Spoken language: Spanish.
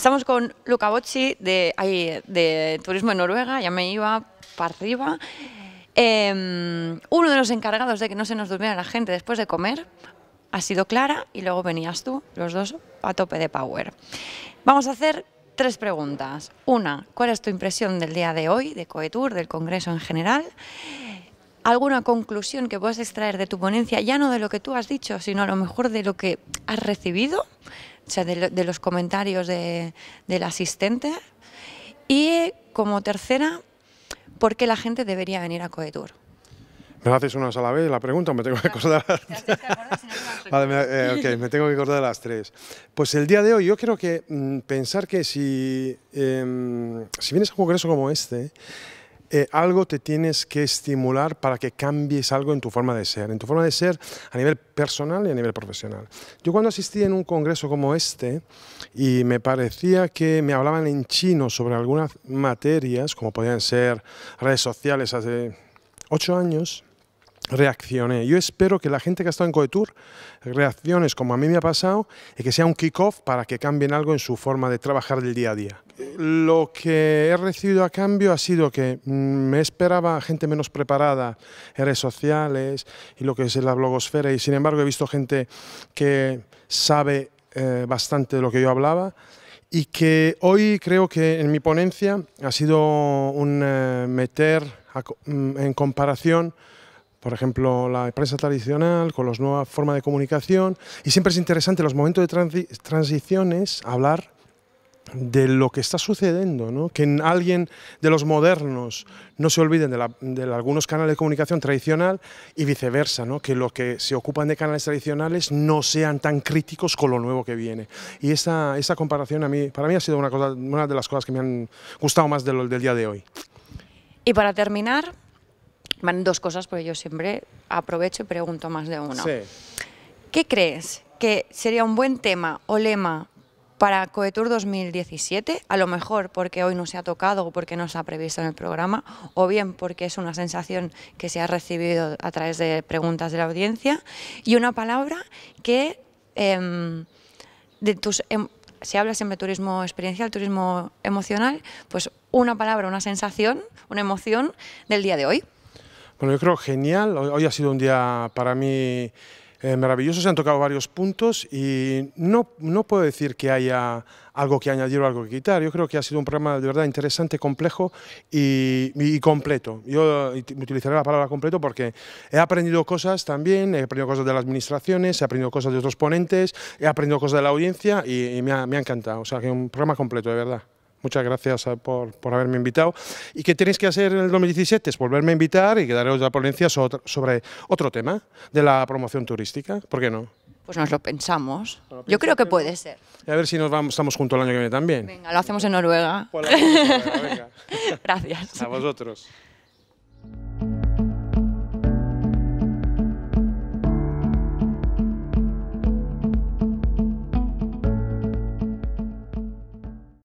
Estamos con Luca Bocci de, de Turismo en Noruega, ya me iba para arriba. Em, uno de los encargados de que no se nos durmiera la gente después de comer ha sido Clara y luego venías tú, los dos a tope de power. Vamos a hacer tres preguntas. Una, ¿cuál es tu impresión del día de hoy, de Coetur, del Congreso en general? ¿Alguna conclusión que puedas extraer de tu ponencia, ya no de lo que tú has dicho, sino a lo mejor de lo que has recibido? de, los comentarios de, del asistente. Y como tercera, ¿por qué la gente debería venir a Coetur? ¿Me haces una a la vez la pregunta me tengo que acordar? vale, me, eh, me tengo que acordar de las tres. Pues el día de hoy yo creo que mm, pensar que si, em, si vienes a un congreso como este, eh, algo te tienes que estimular para que cambies algo en tu forma de ser, en tu forma de ser a nivel personal y a nivel profesional. Yo cuando asistí en un congreso como este y me parecía que me hablaban en chino sobre algunas materias, como podían ser redes sociales hace ocho años, reaccioné. Yo espero que la gente que ha estado en Coetur reacciones como a mí me ha pasado y que sea un kick-off para que cambien algo en su forma de trabajar del día a día. Lo que he recibido a cambio ha sido que mm, me esperaba gente menos preparada en redes sociales y lo que es la blogosfera y sin embargo he visto gente que sabe eh, bastante de lo que yo hablaba y que hoy creo que en mi ponencia ha sido un eh, meter mm, en comparación por ejemplo, la empresa tradicional, con las nuevas formas de comunicación. Y siempre es interesante en los momentos de transición transiciones hablar de lo que está sucediendo, ¿no? que alguien de los modernos no se olviden de, algunos canales de comunicación tradicional y viceversa, que los que se ocupan de canales tradicionales no sean tan críticos con lo nuevo que viene. Y esa, esa comparación a mí, para mí ha sido una, cosa, una de las cosas que me han gustado más del día de hoy. Y para terminar, van dos cosas, porque yo siempre aprovecho y pregunto más de una. ¿Qué crees que sería un buen tema o lema para Coetur 2017? A lo mejor porque hoy no se ha tocado o porque no se ha previsto en el programa, o bien porque es una sensación que se ha recibido a través de preguntas de la audiencia. Y una palabra que em, de tus em, si hablas siempre de turismo experiencial, turismo emocional, pues una palabra, una sensación, una emoción del día de hoy. Bueno, yo creo genial. Hoy ha sido un día para mí eh, maravilloso. Se han tocado varios puntos y no, no puedo decir que haya algo que añadir o algo que quitar. Yo creo que ha sido un programa de verdad interesante, complejo y, completo. Yo utilizaré la palabra completo porque he aprendido cosas también, he aprendido cosas de las administraciones, he aprendido cosas de otros ponentes, he aprendido cosas de la audiencia y, me, ha, me ha encantado. O sea, que un programa completo, de verdad. Muchas gracias eh, por, por, haberme invitado. ¿Y qué tenéis que hacer en el 2017? Es volverme a invitar y quedaros la ponencia sobre otro tema de la promoción turística. ¿Por qué no? Pues nos lo pensamos. Yo creo que puede ser. a ver si nos vamos, estamos juntos el año que viene también. Venga, lo hacemos en Noruega. Gracias. A vosotros.